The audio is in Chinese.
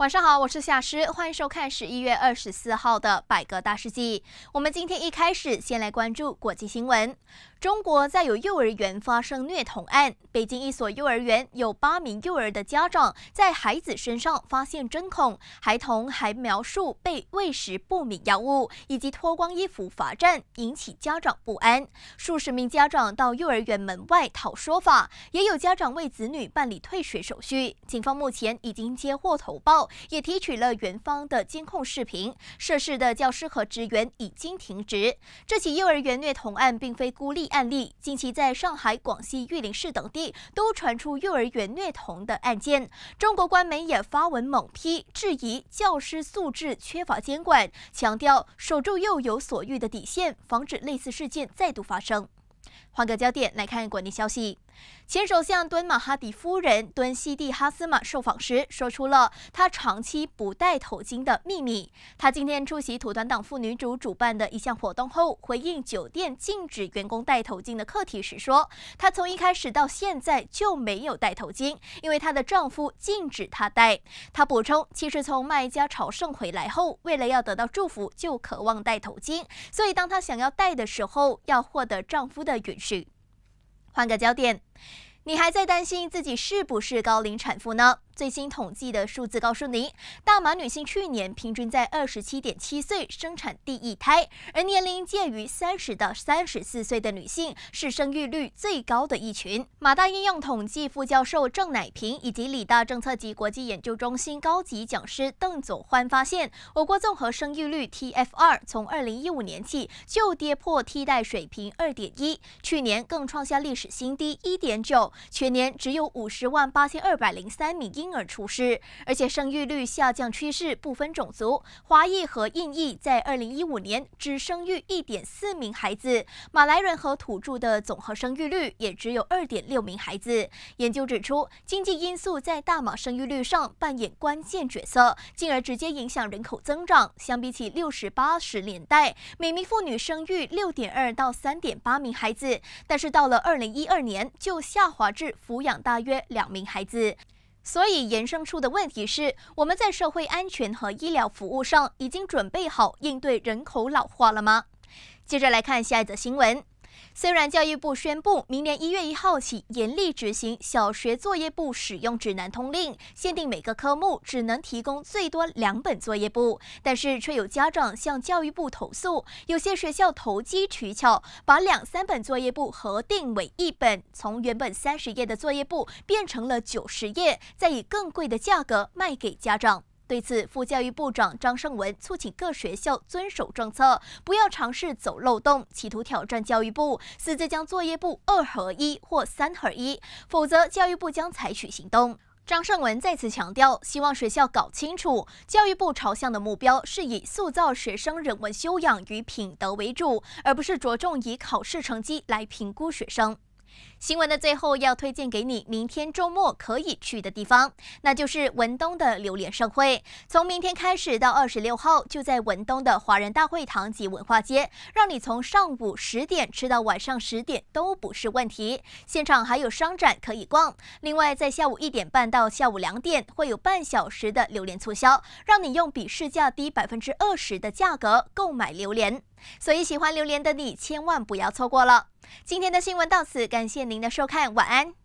晚上好，我是夏师，欢迎收看十一月二十四号的《百个大事记》。我们今天一开始先来关注国际新闻：中国在有幼儿园发生虐童案，北京一所幼儿园有八名幼儿的家长在孩子身上发现针孔，孩童还描述被喂食不明药物以及脱光衣服罚站，引起家长不安。数十名家长到幼儿园门外讨说法，也有家长为子女办理退学手续。警方目前已经接获投报。也提取了园方的监控视频，涉事的教师和职员已经停职。这起幼儿园虐童案并非孤立案例，近期在上海、广西玉林市等地都传出幼儿园虐童的案件。中国官媒也发文猛批，质疑教师素质缺乏监管，强调守住幼有所育的底线，防止类似事件再度发生。换个焦点来看国内消息。前首相敦马哈迪夫人敦西蒂哈斯玛受访时，说出了她长期不戴头巾的秘密。她今天出席土团党妇女主主办的一项活动后，回应酒店禁止员工戴头巾的课题时说：“她从一开始到现在就没有戴头巾，因为她的丈夫禁止她戴。”她补充：“其实从麦家朝圣回来后，为了要得到祝福，就渴望戴头巾，所以当她想要戴的时候，要获得丈夫的允许。”换个焦点，你还在担心自己是不是高龄产妇呢？最新统计的数字告诉您，大马女性去年平均在二十七点七岁生产第一胎，而年龄介于三十到三十四岁的女性是生育率最高的一群。马大应用统计副教授郑乃平以及理大政策及国际研究中心高级讲师邓祖欢发现，我国综合生育率 TFR 从二零一五年起就跌破替代水平二点一，去年更创下历史新低一点九，全年只有五十万八千二百零三名英。婴儿出世，而且生育率下降趋势不分种族，华裔和印裔在二零一五年只生育一点四名孩子，马来人和土著的总和生育率也只有二点六名孩子。研究指出，经济因素在大马生育率上扮演关键角色，进而直接影响人口增长。相比起六十八十年代，每名妇女生育六点二到三点八名孩子，但是到了二零一二年就下滑至抚养大约两名孩子。所以衍生出的问题是：我们在社会安全和医疗服务上已经准备好应对人口老化了吗？接着来看下一则新闻。虽然教育部宣布，明年一月一号起严厉执行小学作业簿使用指南通令，限定每个科目只能提供最多两本作业簿，但是却有家长向教育部投诉，有些学校投机取巧，把两三本作业簿合并为一本，从原本三十页的作业簿变成了九十页，再以更贵的价格卖给家长。对此，副教育部长张胜文促请各学校遵守政策，不要尝试走漏洞，企图挑战教育部，私自将作业部二合一或三合一，否则教育部将采取行动。张胜文再次强调，希望学校搞清楚，教育部朝向的目标是以塑造学生人文修养与品德为主，而不是着重以考试成绩来评估学生。新闻的最后要推荐给你，明天周末可以去的地方，那就是文东的榴莲盛会。从明天开始到二十六号，就在文东的华人大会堂及文化街，让你从上午十点吃到晚上十点都不是问题。现场还有商展可以逛。另外，在下午一点半到下午两点，会有半小时的榴莲促销，让你用比市价低百分之二十的价格购买榴莲。所以喜欢榴莲的你，千万不要错过了。今天的新闻到此，感谢您的收看，晚安。